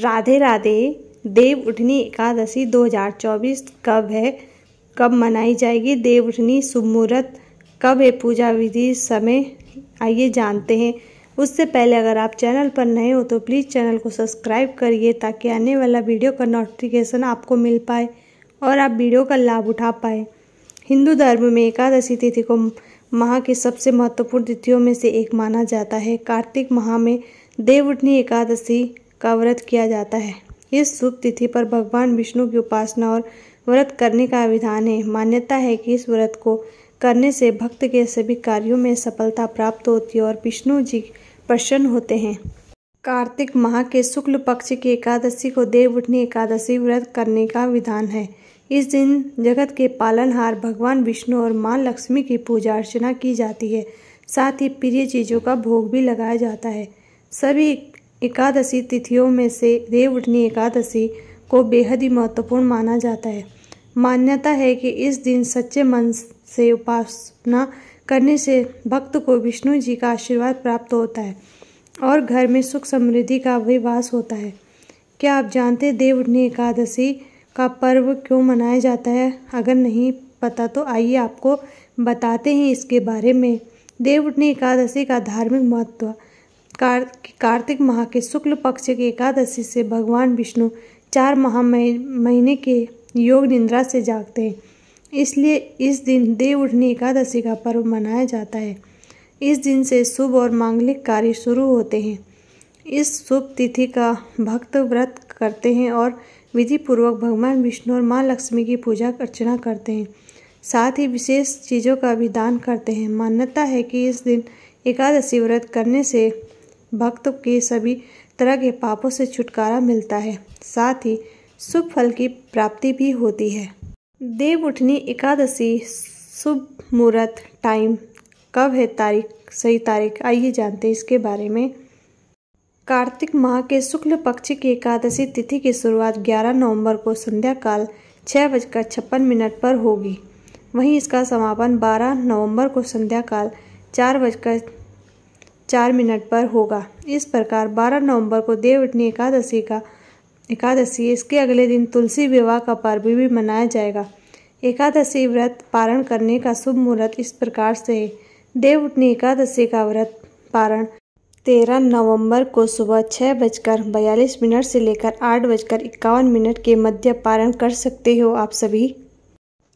राधे राधे देव उठनी एकादशी 2024 कब है कब मनाई जाएगी देव उठनी शुभ मुहूर्त कब है पूजा विधि समय आइए जानते हैं उससे पहले अगर आप चैनल पर नए हो तो प्लीज़ चैनल को सब्सक्राइब करिए ताकि आने वाला वीडियो का नोटिफिकेशन आपको मिल पाए और आप वीडियो का लाभ उठा पाए हिंदू धर्म में एकादशी तिथि को माह की सबसे महत्वपूर्ण तिथियों में से एक माना जाता है कार्तिक माह में देव उठनी एकादशी का व्रत किया जाता है इस शुभ तिथि पर भगवान विष्णु की उपासना और व्रत करने का विधान है मान्यता है कि इस व्रत को करने से भक्त के सभी कार्यों में सफलता प्राप्त होती है और विष्णु जी प्रसन्न होते हैं कार्तिक माह के शुक्ल पक्ष की एकादशी को देव उठनी एकादशी व्रत करने का विधान है इस दिन जगत के पालनहार भगवान विष्णु और मां लक्ष्मी की पूजा अर्चना की जाती है साथ ही प्रिय चीज़ों का भोग भी लगाया जाता है सभी एकादशी तिथियों में से देवउठनी एकादशी को बेहद ही महत्वपूर्ण माना जाता है मान्यता है कि इस दिन सच्चे मन से उपासना करने से भक्त को विष्णु जी का आशीर्वाद प्राप्त होता है और घर में सुख समृद्धि का भी वास होता है क्या आप जानते हैं देवउठनी एकादशी का पर्व क्यों मनाया जाता है अगर नहीं पता तो आइए आपको बताते हैं इसके बारे में देवउठनी एकादशी का धार्मिक महत्व कार्तिक माह के शुक्ल पक्ष की एकादशी से भगवान विष्णु चार माह महीने के योग निंद्रा से जागते हैं इसलिए इस दिन देव उठनी एकादशी का पर्व मनाया जाता है इस दिन से शुभ और मांगलिक कार्य शुरू होते हैं इस शुभ तिथि का भक्त व्रत करते हैं और विधिपूर्वक भगवान विष्णु और माँ लक्ष्मी की पूजा अर्चना करते हैं साथ ही विशेष चीज़ों का भी दान करते हैं मान्यता है कि इस दिन एकादशी व्रत करने से भक्त के सभी तरह के पापों से छुटकारा मिलता है साथ ही शुभ फल की प्राप्ति भी होती है देव उठनी एकादशी शुभ मुहूर्त टाइम कब है तारीख सही तारीख आइए जानते हैं इसके बारे में कार्तिक माह के शुक्ल पक्ष की एकादशी तिथि की शुरुआत 11 नवंबर को संध्या काल छः बजकर छप्पन मिनट पर होगी वहीं इसका समापन 12 नवंबर को संध्या काल चार बजकर चार मिनट पर होगा इस प्रकार 12 नवंबर को देवउठनी एकादशी का एकादशी इसके अगले दिन तुलसी विवाह का पर्व भी मनाया जाएगा एकादशी व्रत पारण करने का शुभ मुहूर्त इस प्रकार से है देवउठनी एकादशी का व्रत पारण तेरह नवंबर को सुबह छः बजकर बयालीस मिनट से लेकर आठ बजकर इक्यावन मिनट के मध्य पारण कर सकते हो आप सभी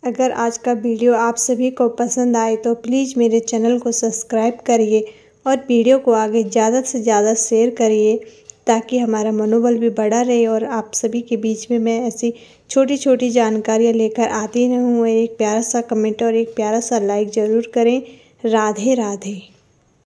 अगर आज का वीडियो आप सभी को पसंद आए तो प्लीज़ मेरे चैनल को सब्सक्राइब करिए और वीडियो को आगे ज़्यादा से ज़्यादा शेयर करिए ताकि हमारा मनोबल भी बढ़ा रहे और आप सभी के बीच में मैं ऐसी छोटी छोटी जानकारियाँ लेकर आती रहूँ एक प्यारा सा कमेंट और एक प्यारा सा लाइक ज़रूर करें राधे राधे